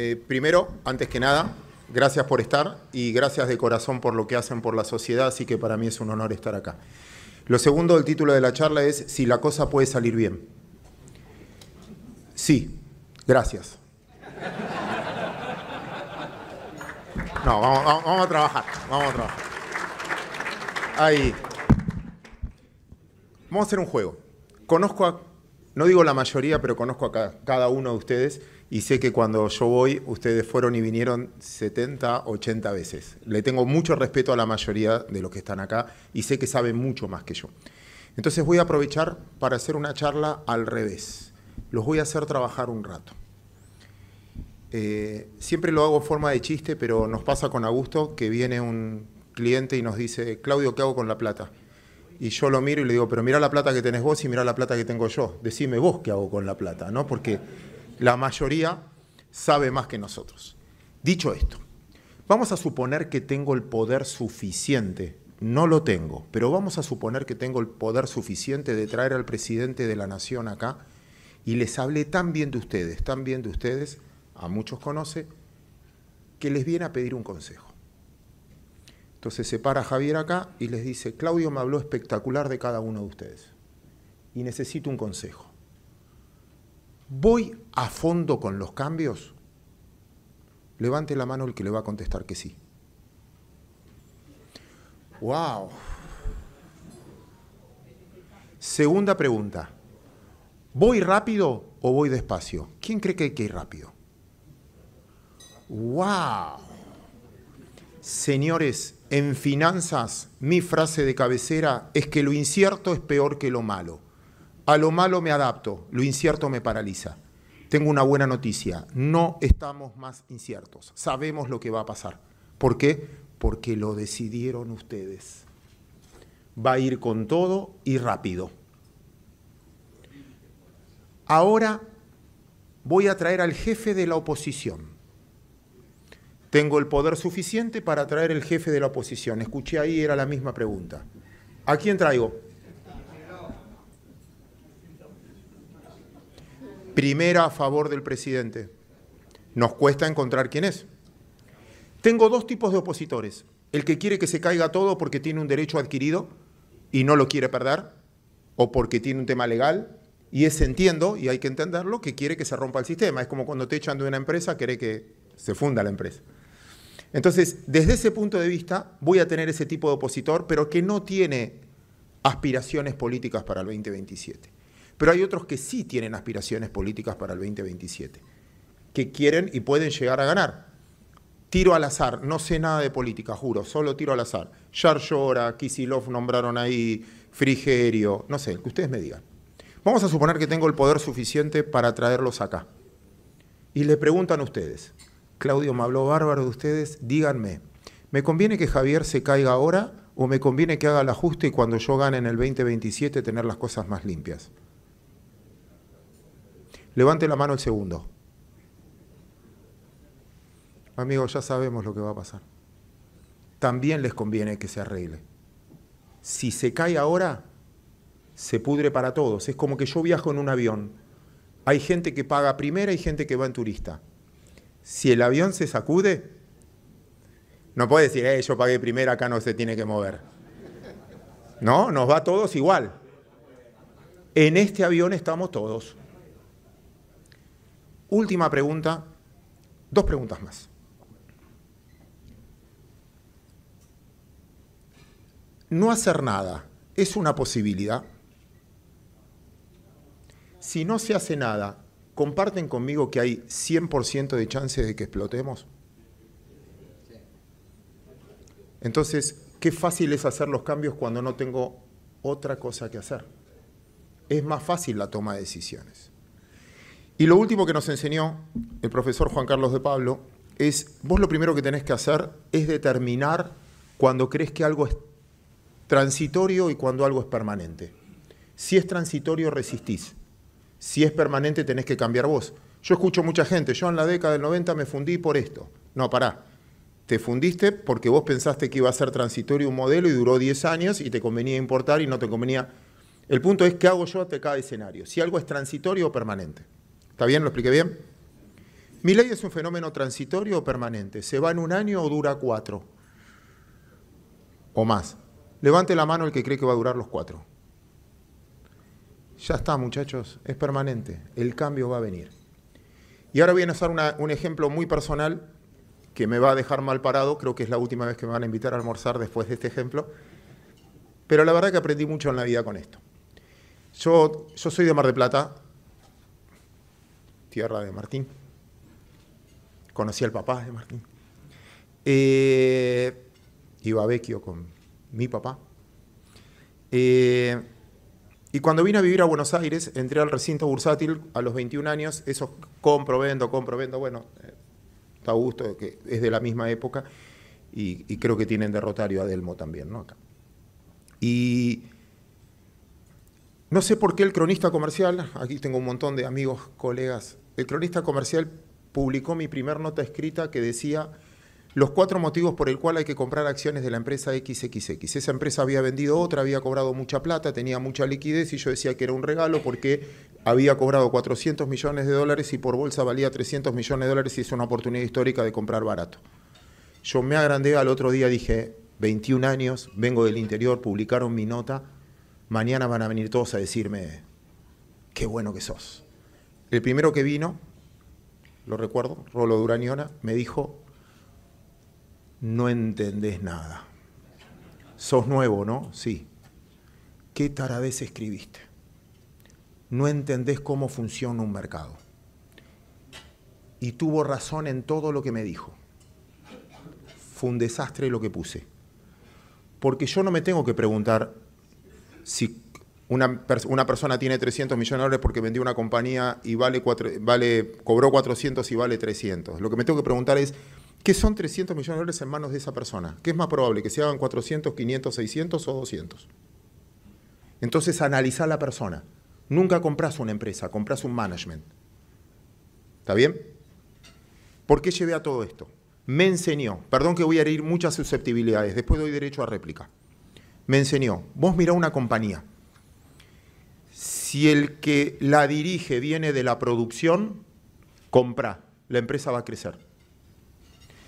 Eh, primero, antes que nada, gracias por estar y gracias de corazón por lo que hacen por la sociedad, así que para mí es un honor estar acá. Lo segundo, el título de la charla es Si la cosa puede salir bien. Sí, gracias. No, vamos, a trabajar, vamos a trabajar. Ahí. Vamos a hacer un juego. Conozco a, no digo la mayoría, pero conozco a cada uno de ustedes y sé que cuando yo voy, ustedes fueron y vinieron 70, 80 veces. Le tengo mucho respeto a la mayoría de los que están acá y sé que saben mucho más que yo. Entonces voy a aprovechar para hacer una charla al revés. Los voy a hacer trabajar un rato. Eh, siempre lo hago en forma de chiste, pero nos pasa con Augusto que viene un cliente y nos dice, Claudio, ¿qué hago con la plata? y yo lo miro y le digo, pero mira la plata que tenés vos y mira la plata que tengo yo. Decime vos qué hago con la plata, ¿no? Porque la mayoría sabe más que nosotros. Dicho esto, vamos a suponer que tengo el poder suficiente, no lo tengo, pero vamos a suponer que tengo el poder suficiente de traer al presidente de la nación acá y les hablé tan bien de ustedes, tan bien de ustedes, a muchos conoce, que les viene a pedir un consejo. Entonces se para Javier acá y les dice, Claudio me habló espectacular de cada uno de ustedes y necesito un consejo. ¿Voy a fondo con los cambios? Levante la mano el que le va a contestar que sí. ¡Wow! Segunda pregunta. ¿Voy rápido o voy despacio? ¿Quién cree que hay que ir rápido? ¡Wow! Señores, en finanzas mi frase de cabecera es que lo incierto es peor que lo malo. A lo malo me adapto, lo incierto me paraliza. Tengo una buena noticia, no estamos más inciertos, sabemos lo que va a pasar. ¿Por qué? Porque lo decidieron ustedes. Va a ir con todo y rápido. Ahora voy a traer al jefe de la oposición. Tengo el poder suficiente para traer el jefe de la oposición. Escuché ahí, era la misma pregunta. ¿A quién traigo? Primera a favor del presidente. Nos cuesta encontrar quién es. Tengo dos tipos de opositores. El que quiere que se caiga todo porque tiene un derecho adquirido y no lo quiere perder, o porque tiene un tema legal, y es entiendo, y hay que entenderlo, que quiere que se rompa el sistema. Es como cuando te echan de una empresa, quiere que se funda la empresa. Entonces, desde ese punto de vista, voy a tener ese tipo de opositor, pero que no tiene aspiraciones políticas para el 2027. Pero hay otros que sí tienen aspiraciones políticas para el 2027, que quieren y pueden llegar a ganar. Tiro al azar, no sé nada de política, juro, solo tiro al azar. Yar Kisilov nombraron ahí, Frigerio, no sé, que ustedes me digan. Vamos a suponer que tengo el poder suficiente para traerlos acá. Y le preguntan a ustedes, Claudio me habló bárbaro de ustedes, díganme, ¿me conviene que Javier se caiga ahora o me conviene que haga el ajuste y cuando yo gane en el 2027 tener las cosas más limpias? Levante la mano el segundo. Amigos, ya sabemos lo que va a pasar. También les conviene que se arregle. Si se cae ahora, se pudre para todos. Es como que yo viajo en un avión. Hay gente que paga primera y gente que va en turista. Si el avión se sacude, no puede decir, eh, yo pagué primera, acá no se tiene que mover. No, nos va a todos igual. En este avión estamos todos. Última pregunta, dos preguntas más. No hacer nada es una posibilidad. Si no se hace nada, ¿comparten conmigo que hay 100% de chance de que explotemos? Entonces, qué fácil es hacer los cambios cuando no tengo otra cosa que hacer. Es más fácil la toma de decisiones. Y lo último que nos enseñó el profesor Juan Carlos de Pablo es, vos lo primero que tenés que hacer es determinar cuando crees que algo es transitorio y cuando algo es permanente. Si es transitorio, resistís. Si es permanente, tenés que cambiar vos. Yo escucho mucha gente, yo en la década del 90 me fundí por esto. No, pará. Te fundiste porque vos pensaste que iba a ser transitorio un modelo y duró 10 años y te convenía importar y no te convenía. El punto es qué hago yo ante cada escenario, si algo es transitorio o permanente. ¿Está bien? ¿Lo expliqué bien? ¿Mi ley es un fenómeno transitorio o permanente? ¿Se va en un año o dura cuatro? O más. Levante la mano el que cree que va a durar los cuatro. Ya está, muchachos, es permanente. El cambio va a venir. Y ahora voy a usar un ejemplo muy personal que me va a dejar mal parado. Creo que es la última vez que me van a invitar a almorzar después de este ejemplo. Pero la verdad que aprendí mucho en la vida con esto. Yo, yo soy de Mar de Plata, tierra de Martín. Conocí al papá de Martín. Eh, iba a Vecchio con mi papá. Eh, y cuando vine a vivir a Buenos Aires, entré al recinto bursátil a los 21 años, eso compro, vendo, compro, vendo, bueno, eh, está a gusto, que es de la misma época, y, creo que tienen de Rotario a Delmo también, ¿no? Y no sé por qué el cronista comercial, aquí tengo un montón de amigos, colegas el cronista comercial publicó mi primera nota escrita que decía los cuatro motivos por el cual hay que comprar acciones de la empresa XXX. Esa empresa había vendido otra, había cobrado mucha plata, tenía mucha liquidez y yo decía que era un regalo porque había cobrado 400 millones de dólares y por bolsa valía 300 millones de dólares y es una oportunidad histórica de comprar barato. Yo me agrandé, al otro día dije, 21 años, vengo del interior, publicaron mi nota, mañana van a venir todos a decirme, qué bueno que sos. El primero que vino, lo recuerdo, Rolo Duraniona, me dijo, no entendés nada. Sos nuevo, ¿no? Sí. ¿Qué taradez escribiste? No entendés cómo funciona un mercado. Y tuvo razón en todo lo que me dijo. Fue un desastre lo que puse. Porque yo no me tengo que preguntar si una, persona tiene 300 millones de dólares porque vendió una compañía y vale, vale cobró 400 y vale 300. Lo que me tengo que preguntar es, ¿qué son 300 millones de dólares en manos de esa persona? ¿Qué es más probable, que se hagan 400, 500, 600 o 200? Entonces, analizar la persona. Nunca compras una empresa, compras un management. ¿Está bien? ¿Por qué llevé a todo esto? Me enseñó, perdón que voy a herir muchas susceptibilidades, después doy derecho a réplica. Me enseñó, vos mirá una compañía, si el que la dirige viene de la producción, compra, la empresa va a crecer.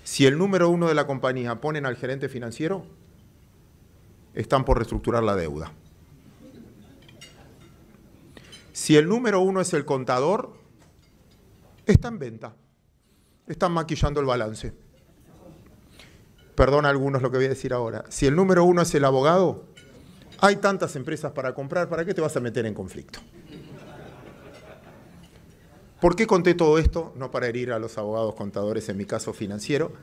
Si el número uno de la compañía ponen al gerente financiero, están por reestructurar la deuda. Si el número uno es el contador, está en venta. Están maquillando el balance. Perdón a algunos lo que voy a decir ahora. Si el número uno es el abogado, hay tantas empresas para comprar, ¿para qué te vas a meter en conflicto? ¿Por qué conté todo esto? No para herir a los abogados contadores en mi caso financiero,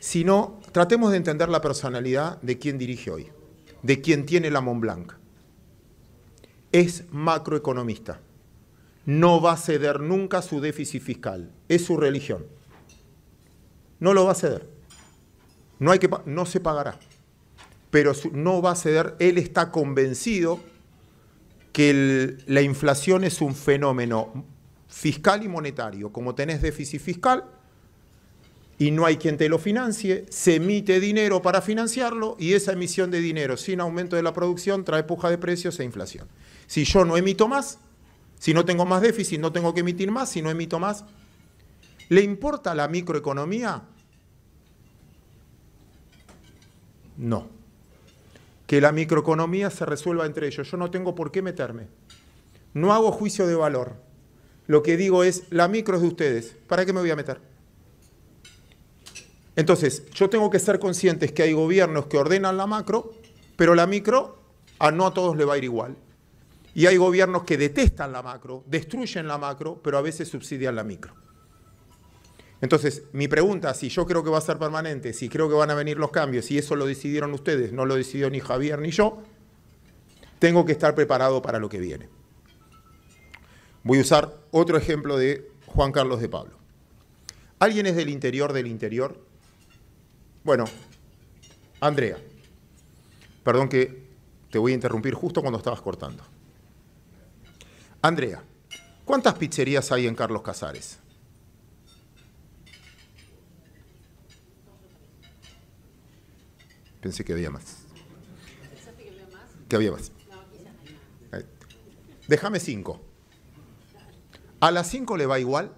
sino tratemos de entender la personalidad de quien dirige hoy, de quien tiene la Montblanc. Es macroeconomista. No va a ceder nunca su déficit fiscal. Es su religión. No lo va a ceder. No, hay que, no se pagará pero no va a ceder. Él está convencido que la inflación es un fenómeno fiscal y monetario. Como tenés déficit fiscal y no hay quien te lo financie, se emite dinero para financiarlo y esa emisión de dinero sin aumento de la producción trae puja de precios e inflación. Si yo no emito más, si no tengo más déficit, no tengo que emitir más, si no emito más, ¿le importa la microeconomía? No que la microeconomía se resuelva entre ellos. Yo no tengo por qué meterme. No hago juicio de valor. Lo que digo es, la micro es de ustedes. ¿Para qué me voy a meter? Entonces, yo tengo que ser conscientes que hay gobiernos que ordenan la macro, pero la micro a no a todos le va a ir igual. Y hay gobiernos que detestan la macro, destruyen la macro, pero a veces subsidian la micro. Entonces, mi pregunta, si yo creo que va a ser permanente, si creo que van a venir los cambios, si eso lo decidieron ustedes, no lo decidió ni Javier ni yo, tengo que estar preparado para lo que viene. Voy a usar otro ejemplo de Juan Carlos de Pablo. ¿Alguien es del interior del interior? Bueno, Andrea, perdón que te voy a interrumpir justo cuando estabas cortando. Andrea, ¿cuántas pizzerías hay en Carlos Casares? Pensé que había más. que había más? Que había más. Déjame cinco. ¿A las cinco le va igual?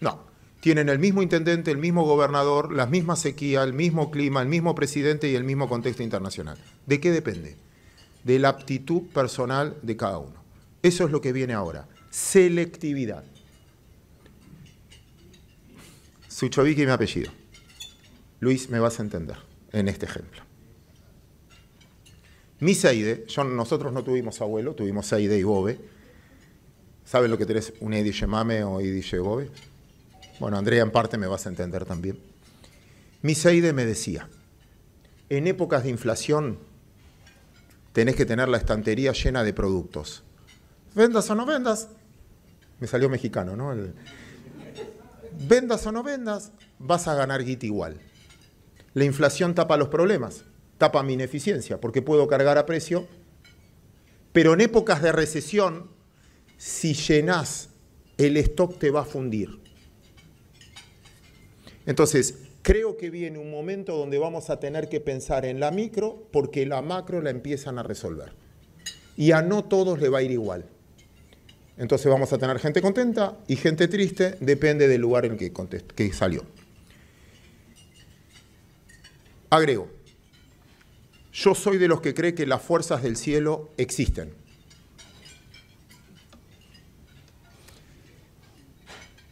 No. Tienen el mismo intendente, el mismo gobernador, la misma sequía, el mismo clima, el mismo presidente y el mismo contexto internacional. ¿De qué depende? De la aptitud personal de cada uno. Eso es lo que viene ahora. Selectividad. y mi apellido. Luis, me vas a entender en este ejemplo. Mi Seide, yo, nosotros no tuvimos abuelo, tuvimos Seide y Bobe. ¿Saben lo que tenés un edige Mame o edige Bobe? Bueno, Andrea, en parte me vas a entender también. Mi Seide me decía, en épocas de inflación tenés que tener la estantería llena de productos. Vendas o no vendas, me salió mexicano, ¿no? vendas o no vendas, vas a ganar git igual. La inflación tapa los problemas, tapa mi ineficiencia, porque puedo cargar a precio, pero en épocas de recesión, si llenas, el stock te va a fundir. Entonces, creo que viene un momento donde vamos a tener que pensar en la micro porque la macro la empiezan a resolver. Y a no todos le va a ir igual. Entonces vamos a tener gente contenta y gente triste, depende del lugar en el que, que salió. Agrego, yo soy de los que cree que las fuerzas del cielo existen.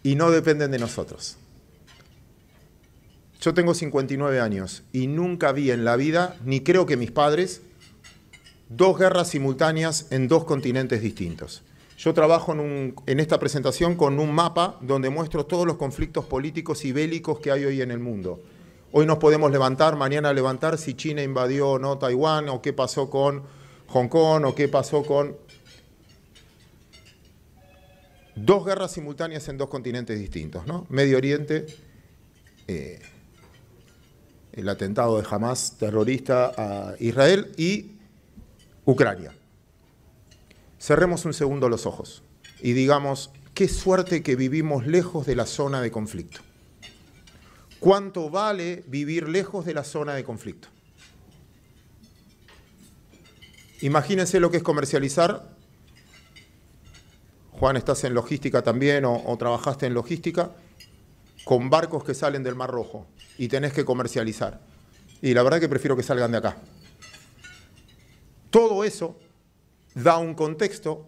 Y no dependen de nosotros. Yo tengo 59 años y nunca vi en la vida, ni creo que mis padres, dos guerras simultáneas en dos continentes distintos. Yo trabajo en, en, esta presentación con un mapa donde muestro todos los conflictos políticos y bélicos que hay hoy en el mundo. Hoy nos podemos levantar, mañana levantar si China invadió o no Taiwán, o qué pasó con Hong Kong, o qué pasó con... Dos guerras simultáneas en dos continentes distintos, ¿no? Medio Oriente, eh, el atentado de Hamas terrorista a Israel y Ucrania. Cerremos un segundo los ojos y digamos, qué suerte que vivimos lejos de la zona de conflicto. ¿Cuánto vale vivir lejos de la zona de conflicto? Imagínense lo que es comercializar. Juan, estás en logística también o, trabajaste en logística con barcos que salen del Mar Rojo y tenés que comercializar. Y la verdad que prefiero que salgan de acá. Todo eso da un contexto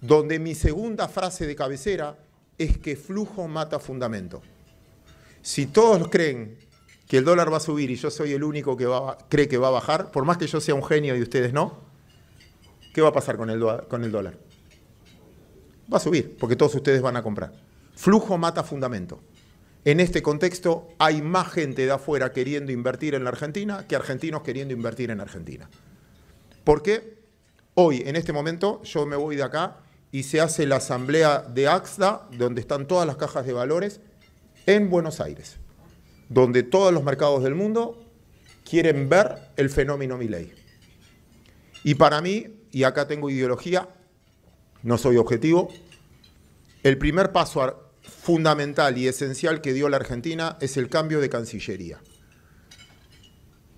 donde mi segunda frase de cabecera es que flujo mata fundamento. Si todos creen que el dólar va a subir y yo soy el único que cree que va a bajar, por más que yo sea un genio y ustedes no, ¿qué va a pasar con el, con el dólar? Va a subir, porque todos ustedes van a comprar. Flujo mata fundamento. En este contexto hay más gente de afuera queriendo invertir en la Argentina que argentinos queriendo invertir en Argentina. ¿Por qué? Hoy, en este momento, yo me voy de acá y se hace la asamblea de AXDA, donde están todas las cajas de valores, en Buenos Aires, donde todos los mercados del mundo quieren ver el fenómeno Milei. Y para mí, y acá tengo ideología, no soy objetivo, el primer paso fundamental y esencial que dio la Argentina es el cambio de Cancillería.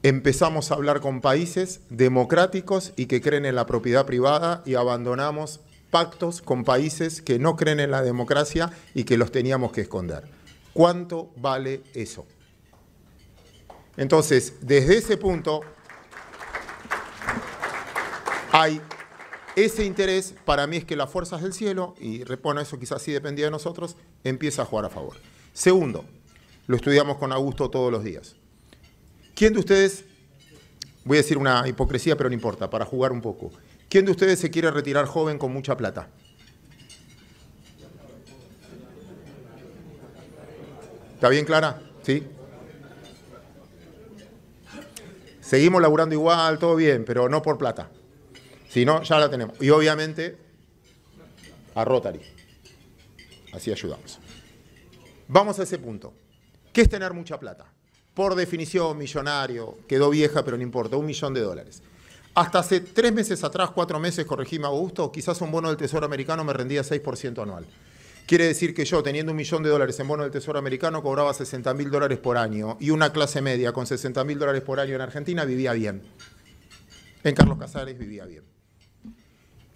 Empezamos a hablar con países democráticos y que creen en la propiedad privada y abandonamos pactos con países que no creen en la democracia y que los teníamos que esconder. ¿Cuánto vale eso? Entonces, desde ese punto hay ese interés, para mí es que las fuerzas del cielo, y repone eso quizás sí dependía de nosotros, empieza a jugar a favor. Segundo, lo estudiamos con Augusto todos los días. ¿Quién de ustedes, voy a decir una hipocresía, pero no importa, para jugar un poco, ¿quién de ustedes se quiere retirar joven con mucha plata? ¿Está bien, Clara? ¿Sí? Seguimos laburando igual, todo bien, pero no por plata. Si no, ya la tenemos. Y obviamente, a Rotary. Así ayudamos. Vamos a ese punto. ¿Qué es tener mucha plata? Por definición, millonario, quedó vieja, pero no importa, un millón de dólares. Hasta hace tres meses atrás, cuatro meses, a gusto, quizás un bono del Tesoro Americano me rendía 6% anual. Quiere decir que yo, teniendo un millón de dólares en bono del Tesoro americano, cobraba 60 mil dólares por año y una clase media con 60 mil dólares por año en Argentina vivía bien. En Carlos Casares vivía bien.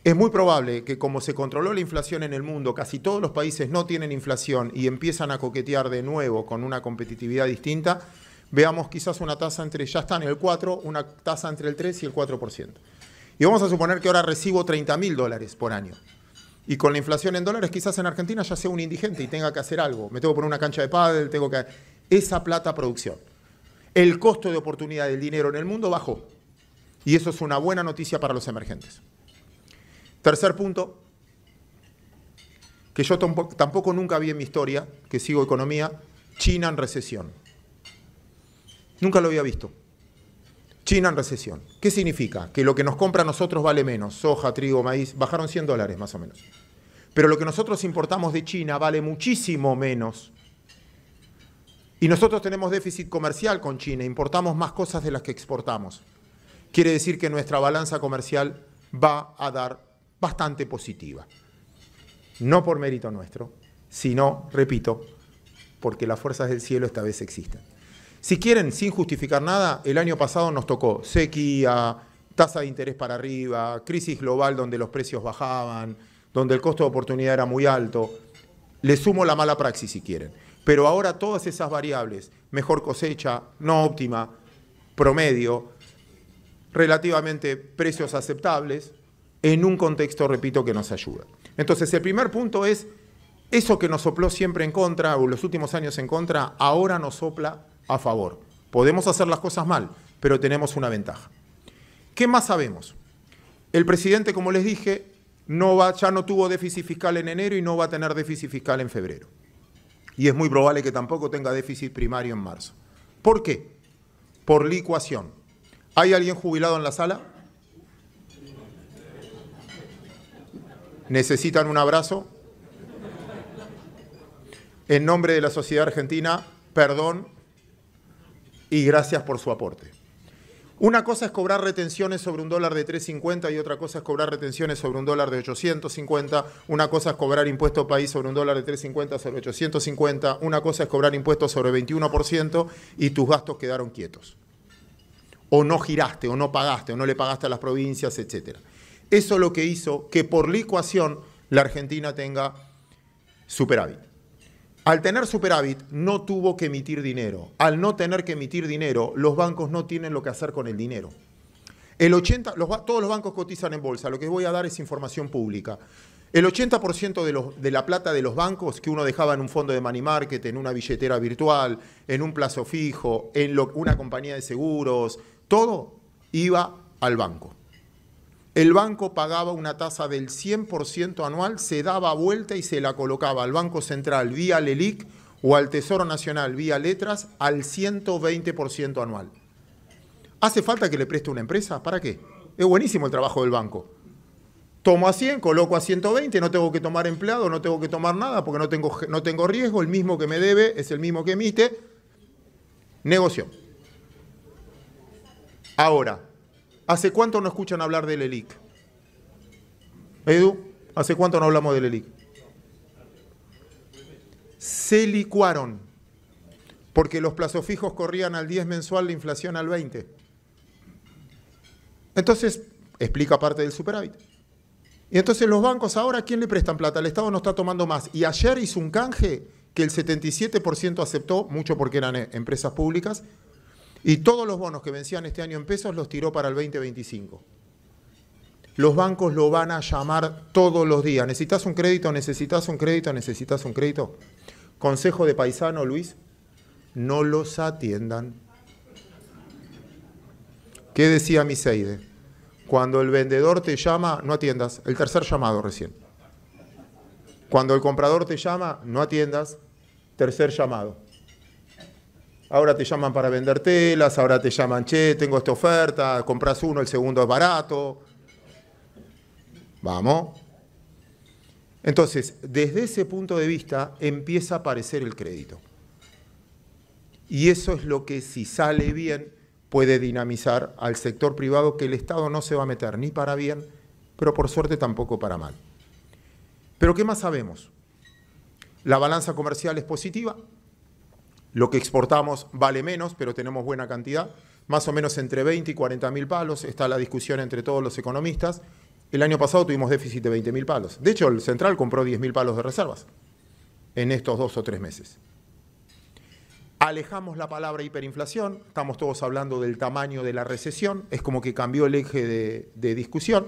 Es muy probable que como se controló la inflación en el mundo, casi todos los países no tienen inflación y empiezan a coquetear de nuevo con una competitividad distinta, veamos quizás una tasa entre, ya está en el 4, una tasa entre el 3 y el 4%. Y vamos a suponer que ahora recibo 30 mil dólares por año. Y con la inflación en dólares, quizás en Argentina ya sea un indigente y tenga que hacer algo. Me tengo que poner una cancha de pádel, tengo que... Esa plata producción. El costo de oportunidad del dinero en el mundo bajó. Y eso es una buena noticia para los emergentes. Tercer punto, que yo tampoco nunca vi en mi historia, que sigo economía, China en recesión. Nunca lo había visto. China en recesión. ¿Qué significa? Que lo que nos compra a nosotros vale menos. Soja, trigo, maíz, bajaron 100 dólares más o menos. Pero lo que nosotros importamos de China vale muchísimo menos. Y nosotros tenemos déficit comercial con China, importamos más cosas de las que exportamos. Quiere decir que nuestra balanza comercial va a dar bastante positiva. No por mérito nuestro, sino, repito, porque las fuerzas del cielo esta vez existen. Si quieren, sin justificar nada, el año pasado nos tocó sequía, tasa de interés para arriba, crisis global donde los precios bajaban, donde el costo de oportunidad era muy alto. Le sumo la mala praxis si quieren. Pero ahora todas esas variables, mejor cosecha, no óptima, promedio, relativamente precios aceptables, en un contexto, repito, que nos ayuda. Entonces, el primer punto es, eso que nos sopló siempre en contra, o los últimos años en contra, ahora nos sopla a favor. Podemos hacer las cosas mal, pero tenemos una ventaja. ¿Qué más sabemos? El presidente, como les dije, no va, ya no tuvo déficit fiscal en enero y no va a tener déficit fiscal en febrero. Y es muy probable que tampoco tenga déficit primario en marzo. ¿Por qué? Por licuación. ¿Hay alguien jubilado en la sala? ¿Necesitan un abrazo? En nombre de la sociedad argentina, perdón y gracias por su aporte. Una cosa es cobrar retenciones sobre un dólar de 3.50 y otra cosa es cobrar retenciones sobre un dólar de 850. Una cosa es cobrar impuesto país sobre un dólar de 3.50 sobre 850. Una cosa es cobrar impuestos sobre 21% y tus gastos quedaron quietos. O no giraste, o no pagaste, o no le pagaste a las provincias, etc. Eso es lo que hizo que por licuación la Argentina tenga superávit. Al tener superávit, no tuvo que emitir dinero. Al no tener que emitir dinero, los bancos no tienen lo que hacer con el dinero. El 80, todos los bancos cotizan en bolsa. Lo que voy a dar es información pública. El 80% de, de, la plata de los bancos que uno dejaba en un fondo de money market, en una billetera virtual, en un plazo fijo, en una compañía de seguros, todo iba al banco. El banco pagaba una tasa del 100% anual, se daba vuelta y se la colocaba al Banco Central vía LELIC o al Tesoro Nacional vía letras al 120% anual. ¿Hace falta que le preste una empresa? ¿Para qué? Es buenísimo el trabajo del banco. Tomo a 100, coloco a 120, no tengo que tomar empleado, no tengo que tomar nada porque no tengo, no tengo riesgo, el mismo que me debe es el mismo que emite. Negocio. Ahora, ¿Hace cuánto no escuchan hablar del ELIC? Edu, ¿hace cuánto no hablamos del ELIC? Se licuaron, porque los plazos fijos corrían al 10 mensual, la inflación al 20. Entonces, explica parte del superávit. Y entonces los bancos ahora, quién le prestan plata? El Estado no está tomando más. Y ayer hizo un canje que el 77% aceptó, mucho porque eran eh, empresas públicas, y todos los bonos que vencían este año en pesos los tiró para el 2025. Los bancos lo van a llamar todos los días. ¿Necesitas un crédito? ¿Necesitas un crédito? ¿Necesitas un crédito? Consejo de paisano, Luis, no los atiendan. ¿Qué decía Miseide? Cuando el vendedor te llama, no atiendas. El tercer llamado recién. Cuando el comprador te llama, no atiendas. Tercer llamado. Ahora te llaman para vender telas, ahora te llaman, che, tengo esta oferta, compras uno, el segundo es barato. Vamos. Entonces, desde ese punto de vista empieza a aparecer el crédito. Y eso es lo que si sale bien puede dinamizar al sector privado que el Estado no se va a meter ni para bien, pero por suerte tampoco para mal. Pero ¿qué más sabemos? La balanza comercial es positiva, lo que exportamos vale menos, pero tenemos buena cantidad, más o menos entre 20 y 40 mil palos, está la discusión entre todos los economistas. El año pasado tuvimos déficit de 20 mil palos. De hecho, el central compró 10 mil palos de reservas en estos dos o tres meses. Alejamos la palabra hiperinflación, estamos todos hablando del tamaño de la recesión, es como que cambió el eje de, de discusión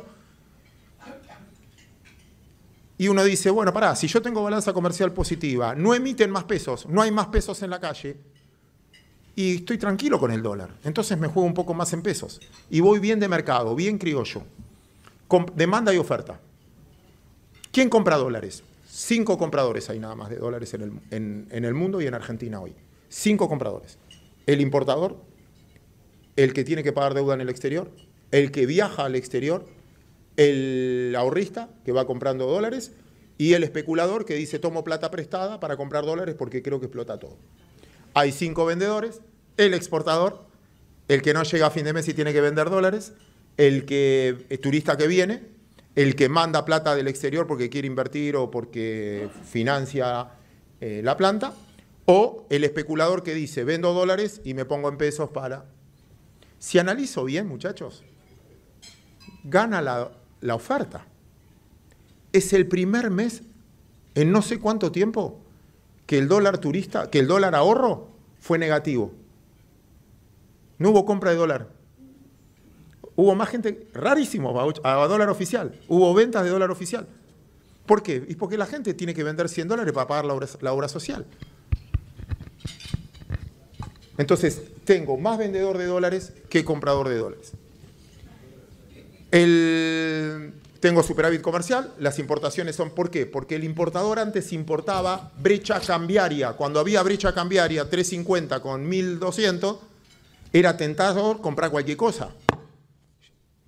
y uno dice, bueno, pará, si yo tengo balanza comercial positiva, no emiten más pesos, no hay más pesos en la calle, y estoy tranquilo con el dólar. Entonces me juego un poco más en pesos. Y voy bien de mercado, bien criollo. demanda y oferta. ¿Quién compra dólares? Cinco compradores hay nada más de dólares en el, en el mundo y en Argentina hoy. Cinco compradores. El importador, el que tiene que pagar deuda en el exterior, el que viaja al exterior el ahorrista que va comprando dólares y el especulador que dice tomo plata prestada para comprar dólares porque creo que explota todo. Hay cinco vendedores, el exportador, el que no llega a fin de mes y tiene que vender dólares, el que eh, turista que viene, el que manda plata del exterior porque quiere invertir o porque financia eh, la planta, o el especulador que dice vendo dólares y me pongo en pesos para... Si analizo bien, muchachos, gana la la oferta. Es el primer mes en no sé cuánto tiempo que el dólar turista, que el dólar ahorro fue negativo. No hubo compra de dólar. Hubo más gente, rarísimo, a dólar oficial. Hubo ventas de dólar oficial. ¿Por qué? Y porque la gente tiene que vender 100 dólares para pagar la obra social. Entonces, tengo más vendedor de dólares que comprador de dólares tengo superávit comercial, las importaciones son ¿por qué? Porque el importador antes importaba brecha cambiaria. Cuando había brecha cambiaria 350 con 1200, era tentador comprar cualquier cosa.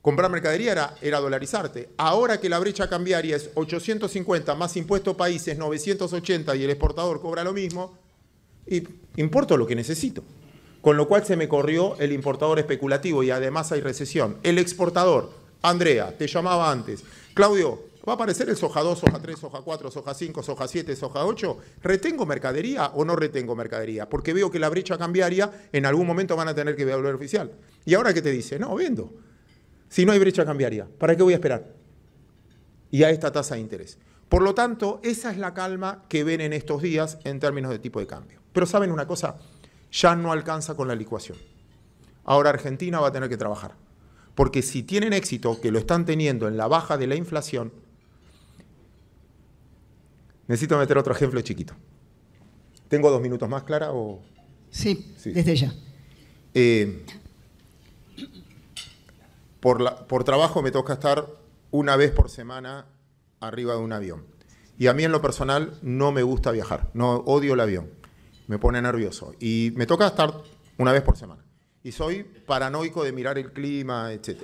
Comprar mercadería era, dolarizarte. Ahora que la brecha cambiaria es 850 más impuesto países 980 y el exportador cobra lo mismo, y importo lo que necesito. Con lo cual se me corrió el importador especulativo y además hay recesión. El exportador Andrea, te llamaba antes. Claudio, ¿va a aparecer el soja 2, soja 3, soja 4, soja 5, soja 7, soja 8? ¿Retengo mercadería o no retengo mercadería? Porque veo que la brecha cambiaría, en algún momento van a tener que volver oficial. ¿Y ahora qué te dice? No, vendo. Si no hay brecha cambiaria, ¿para qué voy a esperar? Y a esta tasa de interés. Por lo tanto, esa es la calma que ven en estos días en términos de tipo de cambio. Pero saben una cosa, ya no alcanza con la licuación. Ahora Argentina va a tener que trabajar. Porque si tienen éxito, que lo están teniendo en la baja de la inflación, necesito meter otro ejemplo chiquito. ¿Tengo dos minutos más, Clara? O... Sí, sí. desde ya. Eh, por, por trabajo me toca estar una vez por semana arriba de un avión. Y a mí en lo personal no me gusta viajar, no odio el avión, me pone nervioso. Y me toca estar una vez por semana y soy paranoico de mirar el clima, etc.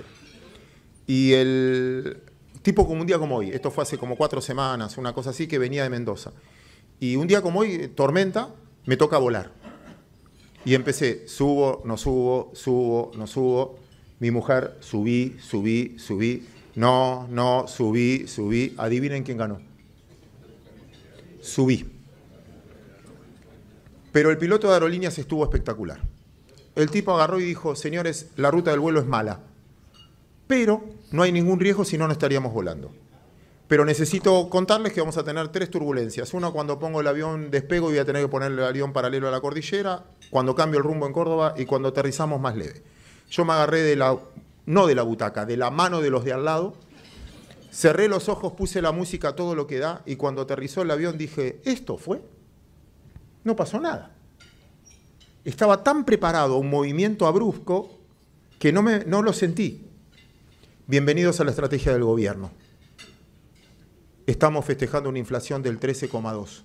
Y el tipo como un día como hoy, esto fue hace como cuatro semanas, una cosa así, que venía de Mendoza. Y un día como hoy, tormenta, me toca volar. Y empecé, subo, no subo, subo, no subo. Mi mujer, subí, subí, subí. No, no, subí, subí. Adivinen quién ganó. Subí. Pero el piloto de aerolíneas estuvo espectacular el tipo agarró y dijo, señores, la ruta del vuelo es mala, pero no hay ningún riesgo si no, no estaríamos volando. Pero necesito contarles que vamos a tener tres turbulencias. Una cuando pongo el avión despego y voy a tener que poner el avión paralelo a la cordillera, cuando cambio el rumbo en Córdoba y cuando aterrizamos más leve. Yo me agarré de la, no de la butaca, de la mano de los de al lado, cerré los ojos, puse la música todo lo que da y cuando aterrizó el avión dije, ¿esto fue? No pasó nada estaba tan preparado a un movimiento abrupto que no, me, no lo sentí. Bienvenidos a la estrategia del gobierno. Estamos festejando una inflación del 13,2.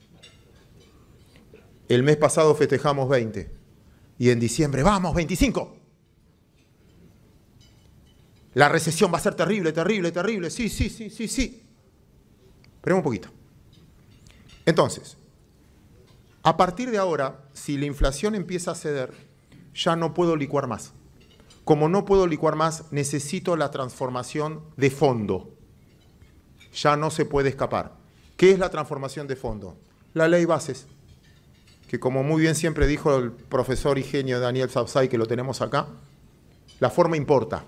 El mes pasado festejamos 20 y en diciembre, vamos, 25. La recesión va a ser terrible, terrible, terrible. Sí, sí, sí, sí, sí. Esperemos un poquito. Entonces, a partir de ahora, si la inflación empieza a ceder, ya no puedo licuar más. Como no puedo licuar más, necesito la transformación de fondo. Ya no se puede escapar. ¿Qué es la transformación de fondo? La ley bases, que como muy bien siempre dijo el profesor y genio Daniel Sapsay, que lo tenemos acá, la forma importa.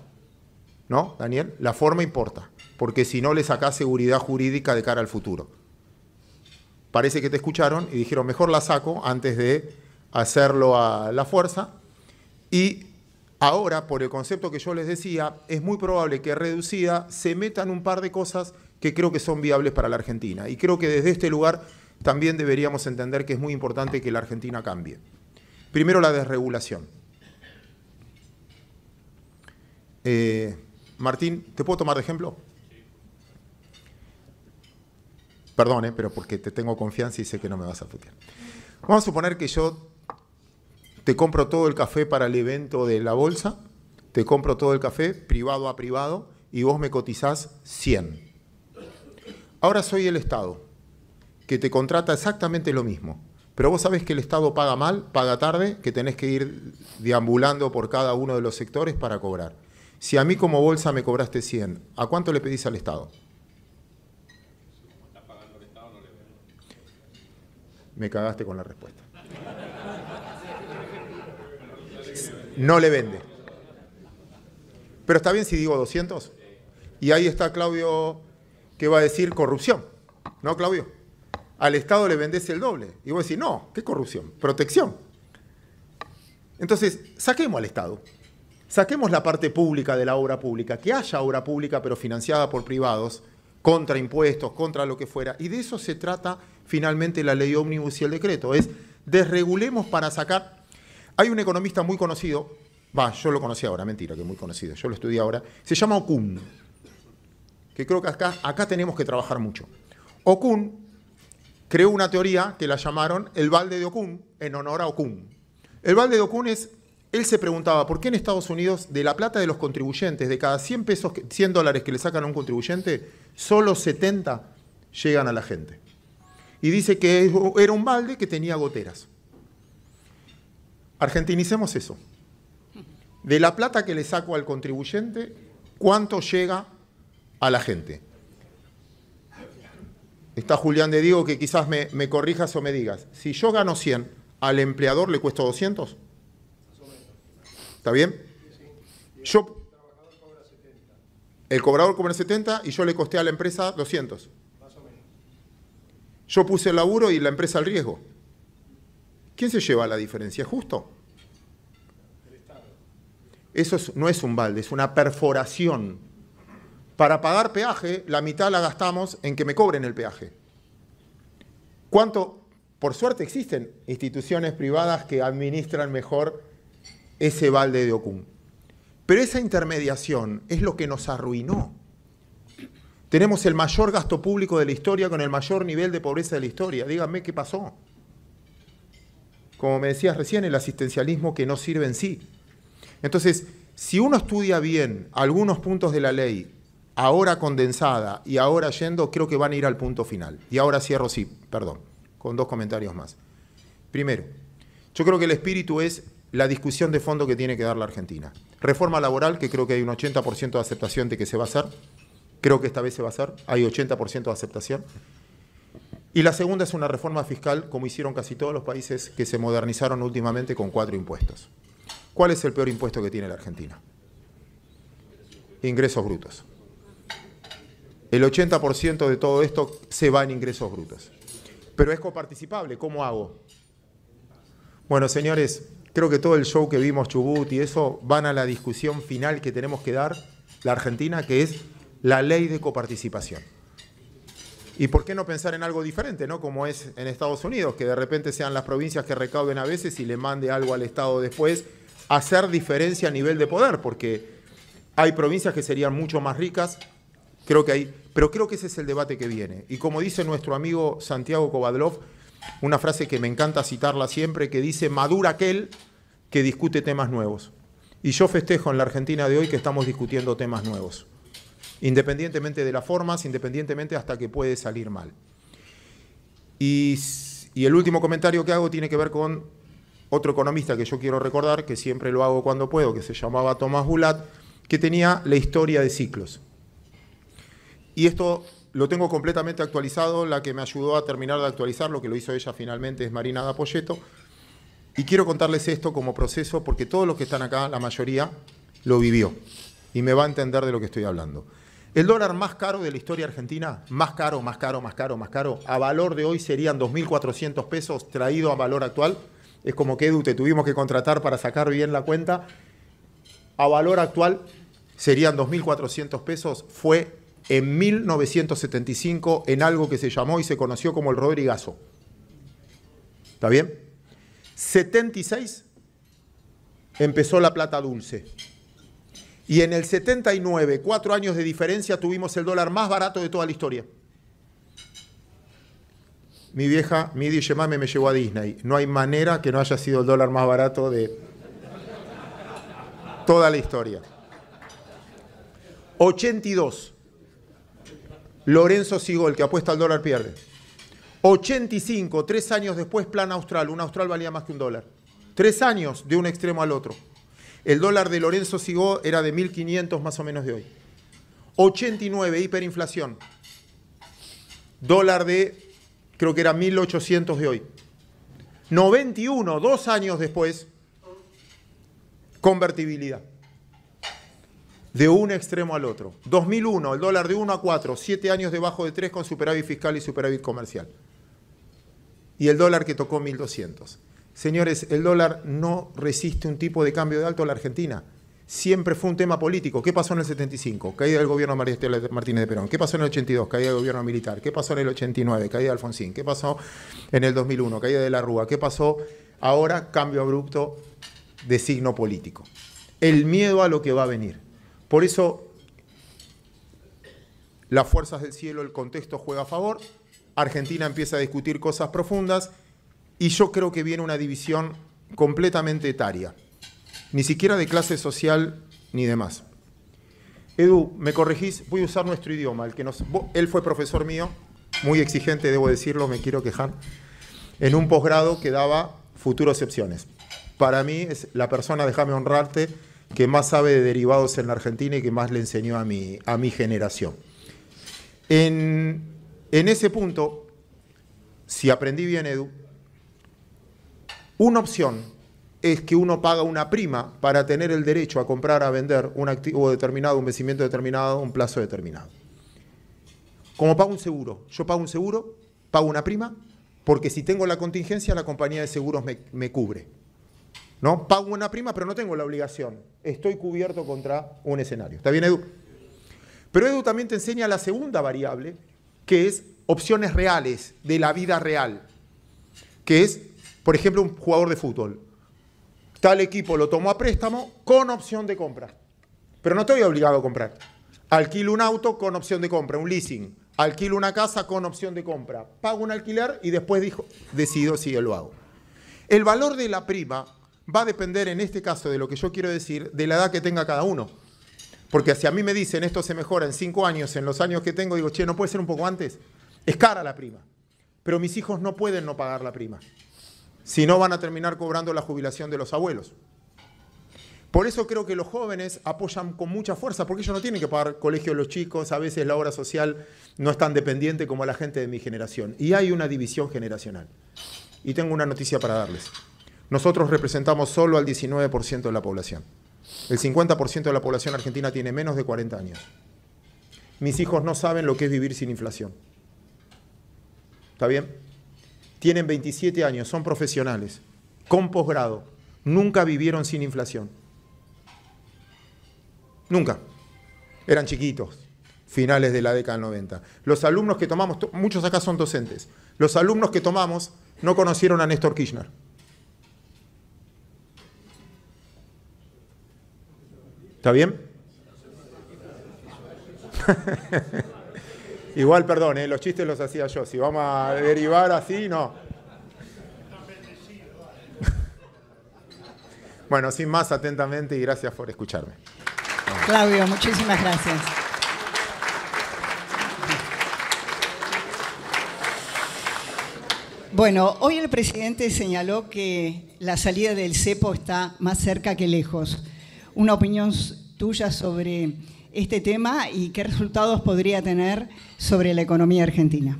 ¿No, Daniel? La forma importa, porque si no le saca seguridad jurídica de cara al futuro parece que te escucharon y dijeron, mejor la saco antes de hacerlo a la fuerza. Y ahora, por el concepto que yo les decía, es muy probable que reducida se metan un par de cosas que creo que son viables para la Argentina. Y creo que desde este lugar también deberíamos entender que es muy importante que la Argentina cambie. Primero, la desregulación. Eh, Martín, ¿te puedo tomar de ejemplo? perdón, pero porque te tengo confianza y sé que no me vas a putear. Vamos a suponer que yo te compro todo el café para el evento de la bolsa, te compro todo el café privado a privado y vos me cotizás 100. Ahora soy el Estado, que te contrata exactamente lo mismo, pero vos sabés que el Estado paga mal, paga tarde, que tenés que ir deambulando por cada uno de los sectores para cobrar. Si a mí como bolsa me cobraste 100, ¿a cuánto le pedís al Estado? me cagaste con la respuesta. No le vende. Pero está bien si digo 200. Y ahí está Claudio que va a decir corrupción. ¿No, Claudio? Al Estado le vendes el doble. Y vos decís, no, ¿qué corrupción? Protección. Entonces, saquemos al Estado. Saquemos la parte pública de la obra pública. Que haya obra pública pero financiada por privados contra impuestos, contra lo que fuera. Y de eso se trata finalmente la ley ómnibus y el decreto, es desregulemos para sacar... Hay un economista muy conocido, va, yo lo conocí ahora, mentira, que muy conocido, yo lo estudié ahora, se llama Okun, que creo que acá, acá tenemos que trabajar mucho. Okun creó una teoría que la llamaron el balde de Okun, en honor a Okun. El balde de Okun es él se preguntaba, ¿por qué en Estados Unidos de la plata de los contribuyentes, de cada 100 pesos, 100 dólares que le sacan a un contribuyente, solo 70 llegan a la gente? Y dice que era un balde que tenía goteras. Argentinicemos eso. De la plata que le saco al contribuyente, ¿cuánto llega a la gente? Está Julián de Diego que quizás me, corrijas o me digas, si yo gano 100, ¿al empleador le cuesta 200? ¿Está bien? Yo, el cobrador cobra 70 y yo le costé a la empresa 200. Más o menos. Yo puse el laburo y la empresa al riesgo. ¿Quién se lleva la diferencia? justo? El Estado. Eso no es un balde, es una perforación. Para pagar peaje, la mitad la gastamos en que me cobren el peaje. ¿Cuánto? Por suerte existen instituciones privadas que administran mejor ese balde de Ocum. Pero esa intermediación es lo que nos arruinó. Tenemos el mayor gasto público de la historia con el mayor nivel de pobreza de la historia. Díganme qué pasó. Como me decías recién, el asistencialismo que no sirve en sí. Entonces, si uno estudia bien algunos puntos de la ley, ahora condensada y ahora yendo, creo que van a ir al punto final. Y ahora cierro, sí, perdón, con dos comentarios más. Primero, yo creo que el espíritu es la discusión de fondo que tiene que dar la Argentina. Reforma laboral, que creo que hay un 80% de aceptación de que se va a hacer. Creo que esta vez se va a hacer. Hay 80% de aceptación. Y la segunda es una reforma fiscal, como hicieron casi todos los países que se modernizaron últimamente con cuatro impuestos. ¿Cuál es el peor impuesto que tiene la Argentina? Ingresos brutos. El 80% de todo esto se va en ingresos brutos. Pero es coparticipable. ¿Cómo hago? Bueno, señores, creo que todo el show que vimos Chubut y eso van a la discusión final que tenemos que dar la Argentina, que es la ley de coparticipación. ¿Y por qué no pensar en algo diferente, no? Como es en Estados Unidos, que de repente sean las provincias que recauden a veces y le mande algo al Estado después, hacer diferencia a nivel de poder, porque hay provincias que serían mucho más ricas, creo que hay, pero creo que ese es el debate que viene. Y como dice nuestro amigo Santiago Kovadlov, una frase que me encanta citarla siempre, que dice, madura aquel que discute temas nuevos. Y yo festejo en la Argentina de hoy que estamos discutiendo temas nuevos, independientemente de las formas, independientemente hasta que puede salir mal. Y, el último comentario que hago tiene que ver con otro economista que yo quiero recordar, que siempre lo hago cuando puedo, que se llamaba Tomás Bulat, que tenía la historia de ciclos. Y esto lo tengo completamente actualizado, la que me ayudó a terminar de actualizar lo que lo hizo ella finalmente es Marina Dapoyeto, y quiero contarles esto como proceso porque todos los que están acá, la mayoría, lo vivió y me va a entender de lo que estoy hablando. El dólar más caro de la historia argentina, más caro, más caro, más caro, más caro, a valor de hoy serían 2.400 pesos traído a valor actual. Es como que Edu te tuvimos que contratar para sacar bien la cuenta. A valor actual serían 2.400 pesos. Fue en 1975 en algo que se llamó y se conoció como el Rodrigazo. ¿Está bien? 76 empezó la plata dulce. Y en el 79, cuatro años de diferencia, tuvimos el dólar más barato de toda la historia. Mi vieja, mi Yemame me llevó a Disney. No hay manera que no haya sido el dólar más barato de toda la historia. 82. Lorenzo Sigol, que apuesta al dólar, pierde. 85, tres años después, plan austral. Un austral valía más que un dólar. Tres años de un extremo al otro. El dólar de Lorenzo Sigó era de 1.500 más o menos de hoy. 89, hiperinflación. Dólar de, creo que era 1.800 de hoy. 91, dos años después, convertibilidad. De un extremo al otro. 2001, el dólar de 1 a 4, siete años debajo de 3 con superávit fiscal y superávit comercial y el dólar que tocó 1200. Señores, el dólar no resiste un tipo de cambio de alto a la Argentina. Siempre fue un tema político. ¿Qué pasó en el 75? Caída del gobierno de Martínez de Perón. ¿Qué pasó en el 82? Caída del gobierno militar. ¿Qué pasó en el 89? Caída de Alfonsín. ¿Qué pasó en el 2001? Caída de la Rúa. ¿Qué pasó ahora? Cambio abrupto de signo político. El miedo a lo que va a venir. Por eso las fuerzas del cielo, el contexto juega a favor, Argentina empieza a discutir cosas profundas y yo creo que viene una división completamente etaria, ni siquiera de clase social ni demás. Edu, me corregís, voy a usar nuestro idioma, el que nos, él fue profesor mío, muy exigente, debo decirlo, me quiero quejar, en un posgrado que daba futuros opciones. Para mí es la persona, déjame honrarte, que más sabe de derivados en la Argentina y que más le enseñó a mi, a mi generación. En en ese punto, si aprendí bien, Edu, una opción es que uno paga una prima para tener el derecho a comprar, a vender un activo determinado, un vencimiento determinado, un plazo determinado. Como pago un seguro, yo pago un seguro, pago una prima, porque si tengo la contingencia, la compañía de seguros me, cubre. ¿No? Pago una prima, pero no tengo la obligación. Estoy cubierto contra un escenario. ¿Está bien, Edu? Pero Edu también te enseña la segunda variable, que es opciones reales de la vida real, que es, por ejemplo, un jugador de fútbol. Tal equipo lo tomó a préstamo con opción de compra, pero no estoy obligado a comprar. Alquilo un auto con opción de compra, un leasing. Alquilo una casa con opción de compra. Pago un alquiler y después dijo, decido si lo hago. El valor de la prima va a depender, en este caso, de lo que yo quiero decir, de la edad que tenga cada uno. Porque si a mí me dicen esto se mejora en cinco años, en los años que tengo, digo, che, ¿no puede ser un poco antes? Es cara la prima. Pero mis hijos no pueden no pagar la prima. Si no, van a terminar cobrando la jubilación de los abuelos. Por eso creo que los jóvenes apoyan con mucha fuerza, porque ellos no tienen que pagar colegio a los chicos, a veces la obra social no es tan dependiente como la gente de mi generación. Y hay una división generacional. Y tengo una noticia para darles. Nosotros representamos solo al 19% de la población. El 50% de la población argentina tiene menos de 40 años. Mis hijos no saben lo que es vivir sin inflación. ¿Está bien? Tienen 27 años, son profesionales, con posgrado. Nunca vivieron sin inflación. Nunca. Eran chiquitos, finales de la década del 90. Los alumnos que tomamos, muchos acá son docentes, los alumnos que tomamos no conocieron a Néstor Kirchner. ¿Está bien? Igual, perdón, eh, los chistes los hacía yo. Si vamos a derivar así, no. Bueno, sin más, atentamente y gracias por escucharme. Claudio, muchísimas gracias. Bueno, hoy el presidente señaló que la salida del cepo está más cerca que lejos una opinión tuya sobre este tema y qué resultados podría tener sobre la economía argentina.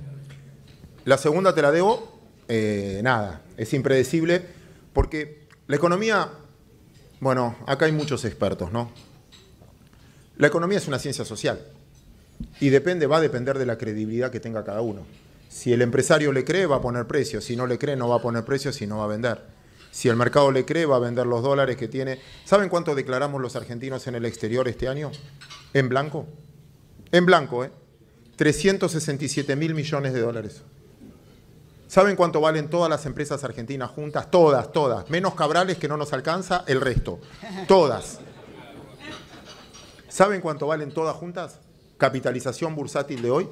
La segunda te la debo, eh, nada, es impredecible, porque la economía, bueno, acá hay muchos expertos, ¿no? La economía es una ciencia social y depende, va a depender de la credibilidad que tenga cada uno. Si el empresario le cree, va a poner precio, si no le cree, no va a poner precio, si no va a vender. Si el mercado le cree, va a vender los dólares que tiene. ¿Saben cuánto declaramos los argentinos en el exterior este año? En blanco. En blanco, ¿eh? 367 mil millones de dólares. ¿Saben cuánto valen todas las empresas argentinas juntas? Todas, todas. Menos Cabrales que no nos alcanza, el resto. Todas. ¿Saben cuánto valen todas juntas? Capitalización bursátil de hoy,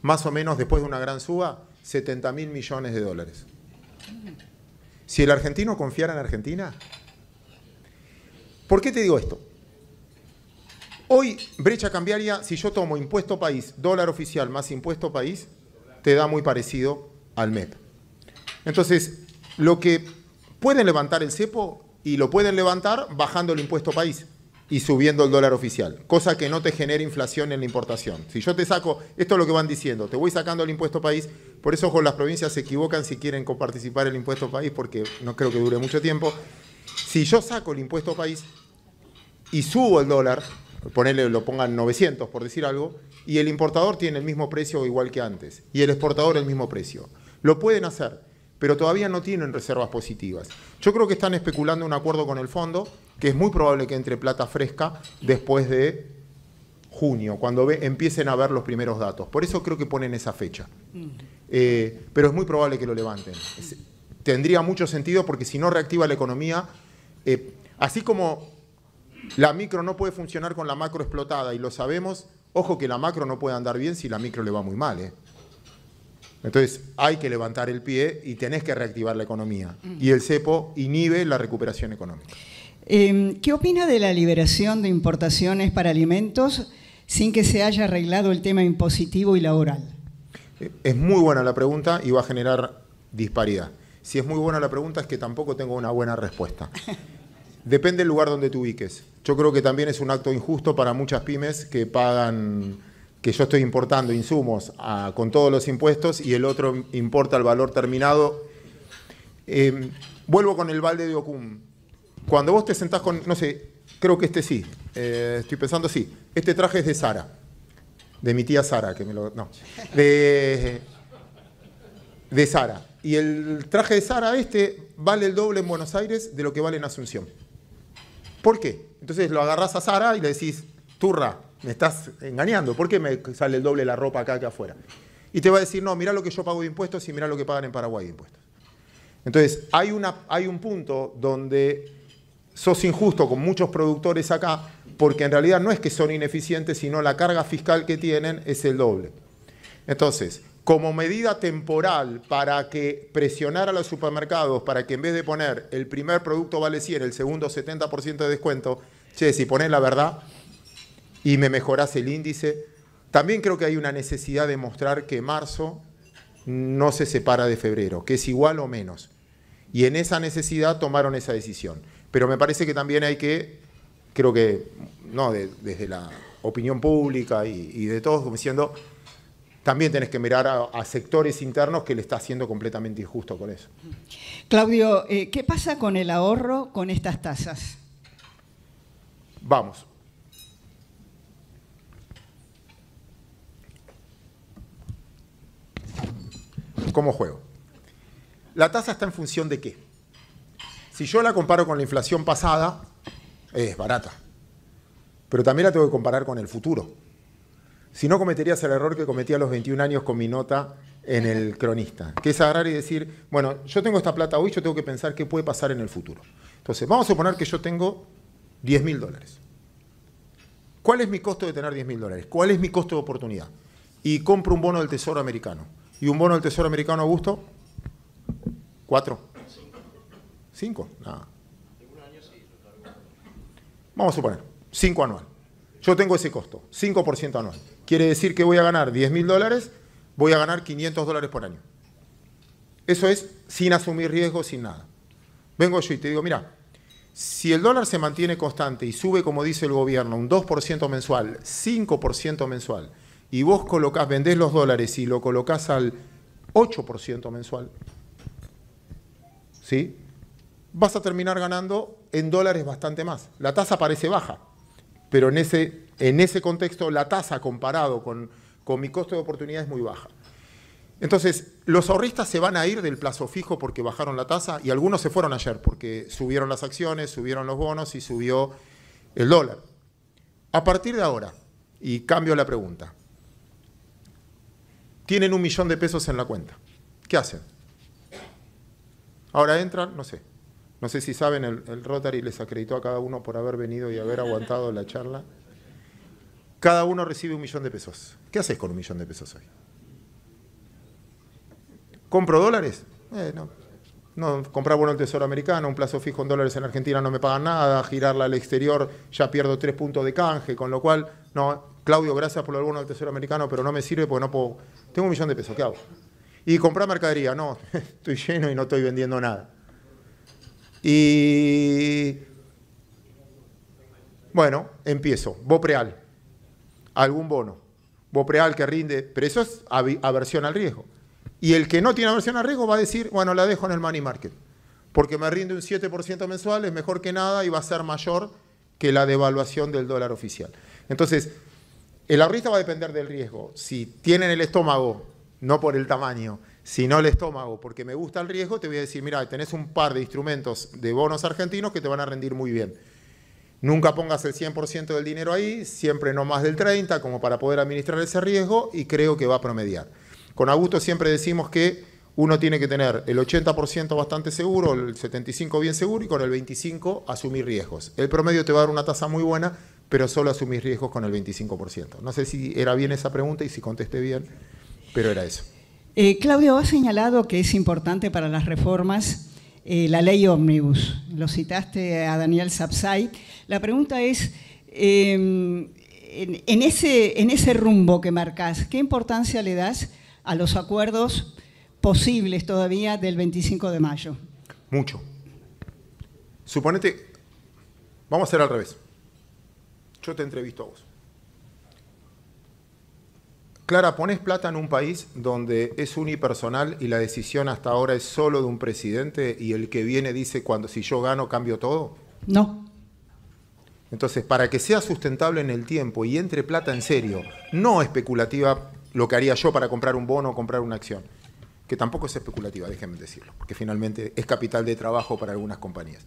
más o menos después de una gran suba, 70 mil millones de dólares. Si el argentino confiara en Argentina. ¿Por qué te digo esto? Hoy, brecha cambiaria, si yo tomo impuesto país, dólar oficial más impuesto país, te da muy parecido al MEP. Entonces, lo que pueden levantar el cepo y lo pueden levantar bajando el impuesto país y subiendo el dólar oficial, cosa que no te genera inflación en la importación. Si yo te saco, esto es lo que van diciendo, te voy sacando el impuesto país, por eso con las provincias se equivocan si quieren coparticipar el impuesto país, porque no creo que dure mucho tiempo. Si yo saco el impuesto país y subo el dólar, ponerle, lo pongan 900 por decir algo, y el importador tiene el mismo precio igual que antes, y el exportador el mismo precio. Lo pueden hacer, pero todavía no tienen reservas positivas. Yo creo que están especulando un acuerdo con el fondo, que es muy probable que entre plata fresca después de junio, cuando empiecen a ver los primeros datos. Por eso creo que ponen esa fecha. Mm. Eh, pero es muy probable que lo levanten. tendría mucho sentido porque si no reactiva la economía, eh, así como la micro no puede funcionar con la macro explotada y lo sabemos, ojo que la macro no puede andar bien si la micro le va muy mal. ¿eh? Entonces hay que levantar el pie y tenés que reactivar la economía. Y el cepo inhibe la recuperación económica. Em, ¿Qué opina de la liberación de importaciones para alimentos sin que se haya arreglado el tema impositivo y laboral? Es muy buena la pregunta y va a generar disparidad. Si es muy buena la pregunta es que tampoco tengo una buena respuesta. Depende del lugar donde te ubiques. Yo creo que también es un acto injusto para muchas pymes que pagan, que yo estoy importando insumos con todos los impuestos y el otro importa el valor terminado. Eh, vuelvo con el balde de Ocum. Cuando vos te sentás con, no sé, creo que este sí, eh, estoy pensando sí, este traje es de Sara de mi tía Sara, que me lo... No, de, de Sara. Y el traje de Sara este vale el doble en Buenos Aires de lo que vale en Asunción. ¿Por qué? Entonces lo agarras a Sara y le decís, turra, me estás engañando, ¿por qué me sale el doble la ropa acá que afuera? Y te va a decir, no, mira lo que yo pago de impuestos y mira lo que pagan en Paraguay de impuestos. Entonces, hay, una, hay un punto donde sos injusto con muchos productores acá porque en realidad no es que son ineficientes, sino la carga fiscal que tienen es el doble. Entonces, como medida temporal para que presionar a los supermercados para que en vez de poner el primer producto vale 100, el segundo 70% de descuento, che, si pones la verdad y me mejorás el índice, también creo que hay una necesidad de mostrar que marzo no se separa de febrero, que es igual o menos. Y en esa necesidad tomaron esa decisión. Pero me parece que también hay que creo que, no, desde la opinión pública y, de todos, como diciendo, también tenés que mirar a, sectores internos que le está haciendo completamente injusto con eso. Claudio, eh, ¿qué pasa con el ahorro con estas tasas? Vamos. ¿Cómo juego? ¿La tasa está en función de qué? Si yo la comparo con la inflación pasada, es barata. Pero también la tengo que comparar con el futuro. Si no, cometerías el error que cometí a los 21 años con mi nota en el cronista, que es agarrar y decir, bueno, yo tengo esta plata hoy, yo tengo que pensar qué puede pasar en el futuro. Entonces, vamos a suponer que yo tengo 10 mil dólares. ¿Cuál es mi costo de tener 10 mil dólares? ¿Cuál es mi costo de oportunidad? Y compro un bono del Tesoro americano. ¿Y un bono del Tesoro americano, Augusto? ¿Cuatro? ¿Cinco? Nada vamos a suponer, 5 anual. Yo tengo ese costo, 5% anual. Quiere decir que voy a ganar 10 mil dólares, voy a ganar 500 dólares por año. Eso es sin asumir riesgo, sin nada. Vengo yo y te digo, mira, si el dólar se mantiene constante y sube, como dice el gobierno, un 2% mensual, 5% mensual, y vos colocás, vendés los dólares y lo colocás al 8% mensual, ¿sí? vas a terminar ganando en dólares bastante más. La tasa parece baja, pero en ese, en ese contexto la tasa comparado con, con mi costo de oportunidad es muy baja. Entonces, los ahorristas se van a ir del plazo fijo porque bajaron la tasa y algunos se fueron ayer porque subieron las acciones, subieron los bonos y subió el dólar. A partir de ahora, y cambio la pregunta, tienen un millón de pesos en la cuenta. ¿Qué hacen? Ahora entran, no sé, no sé si saben, el, Rotary les acreditó a cada uno por haber venido y haber aguantado la charla. Cada uno recibe un millón de pesos. ¿Qué haces con un millón de pesos hoy? ¿Compro dólares? Eh, no. No, comprar bueno el Tesoro Americano, un plazo fijo en dólares en Argentina no me paga nada, girarla al exterior ya pierdo tres puntos de canje, con lo cual, no, Claudio, gracias por el bueno del Tesoro Americano, pero no me sirve porque no puedo, tengo un millón de pesos, ¿qué hago? Y comprar mercadería, no, estoy lleno y no estoy vendiendo nada. Y bueno, empiezo. Bopreal, algún bono. Bopreal que rinde, pero eso es aversión al riesgo. Y el que no tiene aversión al riesgo va a decir, bueno, la dejo en el money market, porque me rinde un 7% mensual, es mejor que nada y va a ser mayor que la devaluación del dólar oficial. Entonces, el ahorrista va a depender del riesgo. Si tienen el estómago, no por el tamaño, si no el estómago, porque me gusta el riesgo, te voy a decir, mira, tenés un par de instrumentos de bonos argentinos que te van a rendir muy bien. Nunca pongas el 100% del dinero ahí, siempre no más del 30%, como para poder administrar ese riesgo, y creo que va a promediar. Con Augusto siempre decimos que uno tiene que tener el 80% bastante seguro, el 75% bien seguro, y con el 25% asumir riesgos. El promedio te va a dar una tasa muy buena, pero solo asumir riesgos con el 25%. No sé si era bien esa pregunta y si contesté bien, pero era eso. Eh, Claudio, ha señalado que es importante para las reformas eh, la ley ómnibus. Lo citaste a Daniel Sapsay. La pregunta es, em, en, ese, en ese rumbo que marcas, ¿qué importancia le das a los acuerdos posibles todavía del 25 de mayo? Mucho. Suponete, vamos a hacer al revés. Yo te entrevisto a vos. Clara, pones plata en un país donde es unipersonal y la decisión hasta ahora es solo de un presidente y el que viene dice cuando si yo gano cambio todo. No. Entonces, para que sea sustentable en el tiempo y entre plata en serio, no especulativa lo que haría yo para comprar un bono o comprar una acción, que tampoco es especulativa, déjenme decirlo, porque finalmente es capital de trabajo para algunas compañías.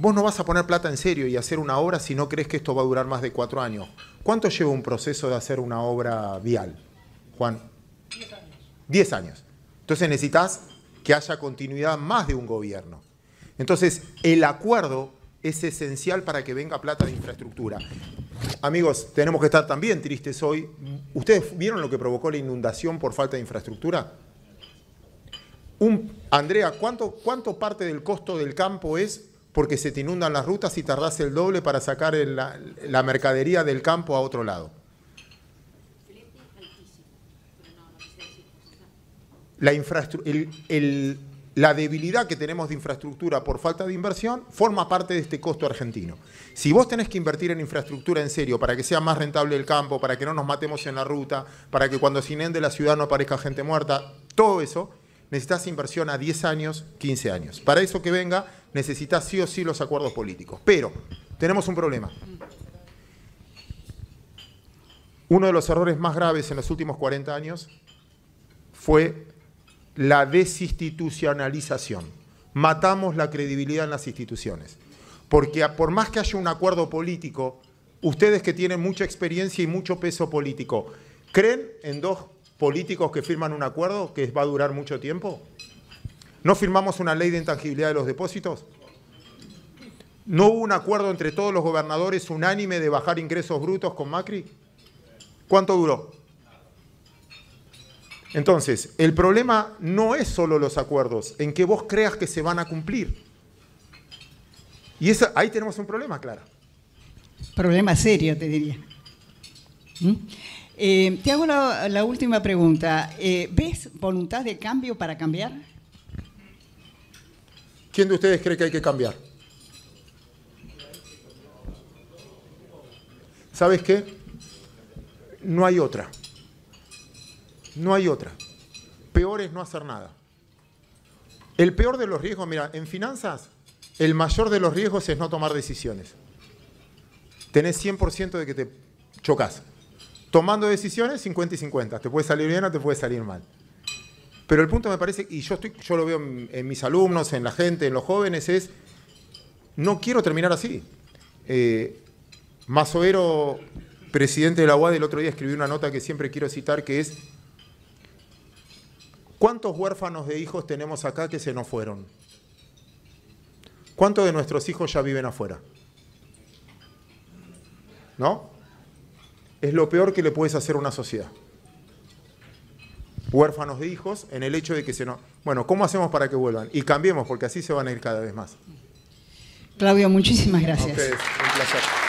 Vos no vas a poner plata en serio y hacer una obra si no crees que esto va a durar más de cuatro años. ¿Cuánto lleva un proceso de hacer una obra vial, Juan? Diez años. Diez años. Entonces necesitas que haya continuidad más de un gobierno. Entonces, el acuerdo es esencial para que venga plata de infraestructura. Amigos, tenemos que estar también tristes hoy. ¿Ustedes vieron lo que provocó la inundación por falta de infraestructura? Andrea, ¿cuánto, ¿cuánto parte del costo del campo es porque se te inundan las rutas y tardás el doble para sacar la, mercadería del campo a otro lado. La, la debilidad que tenemos de infraestructura por falta de inversión forma parte de este costo argentino. Si vos tenés que invertir en infraestructura en serio para que sea más rentable el campo, para que no nos matemos en la ruta, para que cuando se inunde la ciudad no aparezca gente muerta, todo eso, necesitas inversión a 10 años, 15 años. Para eso que venga necesita sí o sí los acuerdos políticos. Pero tenemos un problema. Uno de los errores más graves en los últimos 40 años fue la desinstitucionalización. Matamos la credibilidad en las instituciones. Porque por más que haya un acuerdo político, ustedes que tienen mucha experiencia y mucho peso político, ¿creen en dos políticos que firman un acuerdo que va a durar mucho tiempo? ¿No firmamos una ley de intangibilidad de los depósitos? ¿No hubo un acuerdo entre todos los gobernadores unánime de bajar ingresos brutos con Macri? ¿Cuánto duró? Entonces, el problema no es solo los acuerdos, en que vos creas que se van a cumplir. Y eso, ahí tenemos un problema, Clara. Problema serio, te diría. ¿Mm? Eh, te hago la, última pregunta. Eh, ¿Ves voluntad de cambio para cambiar? ¿Quién de ustedes cree que hay que cambiar? ¿Sabes qué? No hay otra. No hay otra. Peor es no hacer nada. El peor de los riesgos, mira, en finanzas, el mayor de los riesgos es no tomar decisiones. Tenés 100% de que te chocas. Tomando decisiones, 50 y 50. Te puede salir bien o te puede salir mal. Pero el punto me parece, y yo, estoy, yo lo veo en, mis alumnos, en la gente, en los jóvenes, es, no quiero terminar así. Eh, presidente de la UAD, el otro día escribió una nota que siempre quiero citar, que es, ¿cuántos huérfanos de hijos tenemos acá que se nos fueron? ¿Cuántos de nuestros hijos ya viven afuera? ¿No? Es lo peor que le puedes hacer a una sociedad huérfanos de hijos en el hecho de que se no. Bueno, ¿cómo hacemos para que vuelvan? Y cambiemos, porque así se van a ir cada vez más. Claudio, muchísimas gracias. A ustedes, un placer.